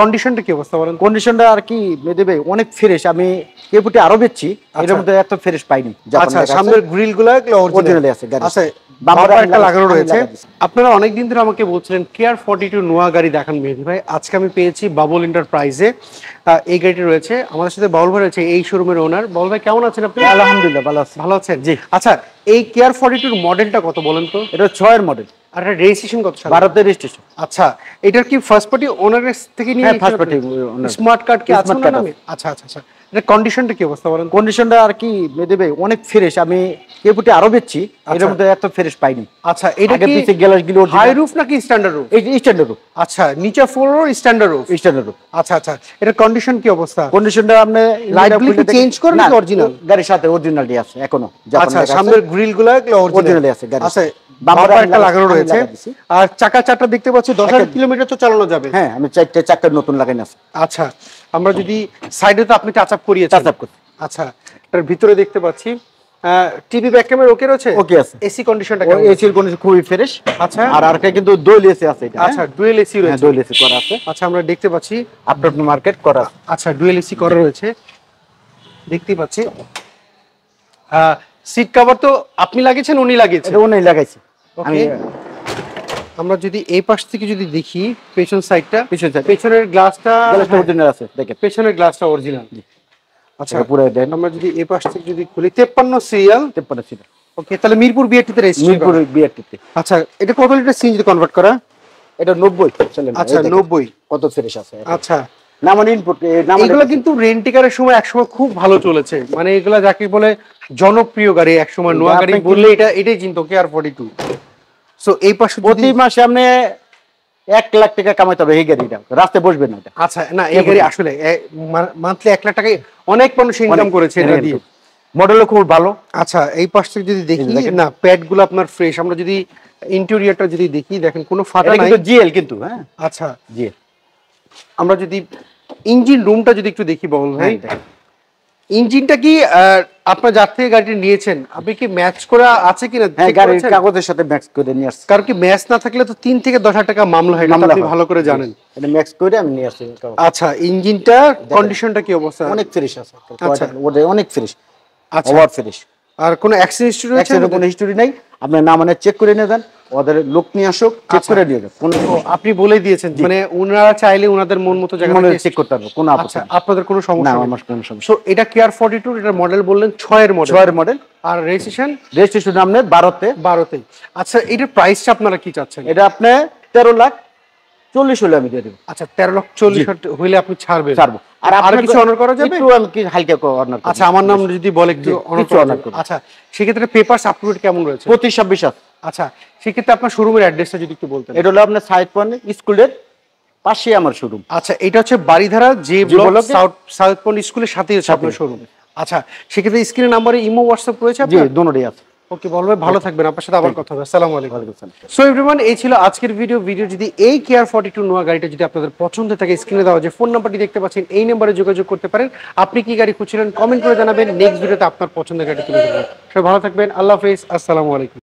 কন্ডিশনটা আচ্ছা, কি অবস্থা বলেন কন্ডিশনটা আর কি দেবে অনেক ফ্রেশ আমি কেপুটে আরো বেচছি এর আচ্ছা। মধ্যে এত ফ্রেশ পাইনি আচ্ছা সামনের গ্রিল গুলো আছে আচ্ছা, আপনারা অনেকদিন ধরে আমাকে বলছিলেন কেয়ার ফর্টি টু নোয়া গাড়ি দেখান মেহেদি ভাই আজকে আমি পেয়েছি বাবল এন্টারপ্রাইজে এই গাড়িটি রয়েছে আমাদের সাথে বাবুল ভাই রয়েছে এই শোরুমের ওনার বাবুল ভাই কেমন আছেন আপনি আলহামদুলিল্লাহ ভালো আছেন ভালো আছেন জি আচ্ছা এই কেয়ার ফর্টি টুর মডেলটা কত বলেন তো এটা ছয়ের মডেল আর রেজিস্ট্রেশন কত স্ট্যান্ডার্ড রুফ স্ট্যান্ডার্ড রুফ আচ্ছা আচ্ছা এটা কন্ডিশন কি অবস্থা কন্ডিশনটা আচ্ছা। আচ্ছা, আচ্ছা, আপনি চেঞ্জ করেন নাকি অরিজিনাল গাড়ির সাথে অরিজিনালটি আছে এখনো আচ্ছা সামনের গ্রিল গুলো চারটা দেখতে পাচ্ছি দশ হাজার কিলোমিটার তো চালানো যাবে হ্যাঁ আমি নতুন আচ্ছা, যদি আপনি আচ্ছা ডুয়েল আচ্ছা। এসি হ্যাঁ? আচ্ছা, হ্যাঁ, করা আছে আচ্ছা আমরা দেখতে পাচ্ছি মার্কেট করা আচ্ছা ডুয়েল এসি করা রয়েছে দেখতে পাচ্ছি সিট তো আপনি লাগিয়েছেন উনি লাগিয়েছেন উনি লাগাইছে আমরা যদি এই পাশ থেকে যদি দেখি পেছন সাইডটা পেছন সাইড পেছনের গ্লাসটা গ্লাসটা অরিজিনাল আছে দেখেন পেছনের গ্লাসটা অরিজিনাল আচ্ছা পুরো দেন আমরা যদি এই পাশ থেকে যদি খুলি 53 সিএল 53 সিএল ওকে তাহলে মিরপুর বিআরটি বিআরটিতে রেজিস্ট্রি মিরপুর বিআরটি তে আচ্ছা এটা কত লিটার সিএনজি কনভার্ট করা এটা 90 আচ্ছা 90 কত ফ্রেশ আছে আচ্ছা সময় একসময় খুব ভালো চলেছে মানে যাকে বলে জনপ্রিয় গাড়ি নোয়া বললে এটা এটাই কে আর টু এই প্রতি মাসে আপনি এক লাখ টাকা কামাইতে হবে এই গাড়িটা বসবে আচ্ছা, না এই গাড়ি আসলে এক লাখ অনেক মানুষ ইনকাম করেছে মডেলও খুব ভালো আচ্ছা এই পাশ থেকে যদি দেখি না গুলো আপনার ফ্রেশ আমরা যদি ইন্টেরিয়ারটা যদি দেখি দেখেন কোনো ফাটা নাই কিন্তু জিএল কিন্তু হ্যাঁ আচ্ছা জিএল আমরা যদি ইঞ্জিন রুমটা যদি একটু দেখি বল ভাই হ্যাঁ, ইঞ্জিনটা কি আপনার যার থেকে গাড়িটা নিয়েছেন আপনি কি ম্যাচ করা আছে কিনা হ্যাঁ, গাড়ির কাগজের সাথে ম্যাচ করে নিয়ে আসছি কারণ কি ম্যাচ না থাকলে তো তিন থেকে দশ হাজার টাকা মামলা হয় আপনি ভালো করে জানেন এটা ম্যাচ করে আমি নিয়ে আসছি আচ্ছা ইঞ্জিনটা কন্ডিশনটা কি অবস্থা অনেক ফ্রেশ আছে আচ্ছা ওটা অনেক ফ্রেশ আচ্ছা ওভার ফ্রেশ আর কোনো অ্যাক্সিডেন্ট হিস্ট্রি রয়েছে কোনো হিস্টরি নাই আপনার নাম মানে চেক করে নিয়ে যান ওদের লোক নিয়ে আসুক চেক আচ্ছা। করে নিয়ে যান কোনো আপনি বলে দিয়েছেন মানে ওনারা চাইলে ওনাদের মন মতো জায়গা থেকে চেক করতে পারবে কোনো আচ্ছা আপনাদের কোনো সমস্যা না আমার কোনো সমস্যা সো এটা কেয়ার 42 এটা মডেল বললেন 6 এর মডেল 6 এর মডেল আর রেজিস্ট্রেশন রেজিস্ট্রেশন নামে 12 তে 12 তে আচ্ছা এটার প্রাইসটা আপনারা কি চাচ্ছেন এটা আপনি 13 লাখ চল্লিশ হলে আমি দিয়ে দেব আচ্ছা 13 লাখ 40 হলে আপনি ছাড়বেন ছাড়বো আর কিছু অনার করা যাবে একটু হালকা অনার আচ্ছা আমার নাম যদি বলে একটু অনার আচ্ছা সেক্ষেত্রে কেমন রয়েছে প্রতি আচ্ছা সেক্ষেত্রে আপনার শোরুমের অ্যাড্রেসটা যদি একটু বলতেন এটা হলো আপনার সাইড পয়েন্ট স্কুলের পাশে আমার শোরুম আচ্ছা এটা হচ্ছে বাড়িধারা যে ব্লক সাউথ সাউথ পয়েন্ট স্কুলের সাথেই হচ্ছে আপনার শোরুম আচ্ছা সেক্ষেত্রে স্ক্রিনে নাম্বারে ইমো হোয়াটসঅ্যাপ রয়েছে আপনার দোনোটাই আছে ওকে বলবে ভালো থাকবেন আপনার সাথে আবার কথা হবে আসসালামু আলাইকুম সো এভরিওয়ান এই ছিল আজকের ভিডিও ভিডিও যদি এই কেয়ার ফর্টি টু নোয়া গাড়িটা যদি আপনাদের পছন্দ থাকে স্ক্রিনে দেওয়া যে ফোন নাম্বারটি দেখতে পাচ্ছেন এই নাম্বারে যোগাযোগ করতে পারেন আপনি কি গাড়ি খুঁজছিলেন কমেন্ট করে জানাবেন নেক্সট ভিডিওতে আপনার পছন্দের গাড়ি তুলে দেবেন সবাই ভালো থাকবেন আল্লাহ হাফিজ আসসালামু আলাইকুম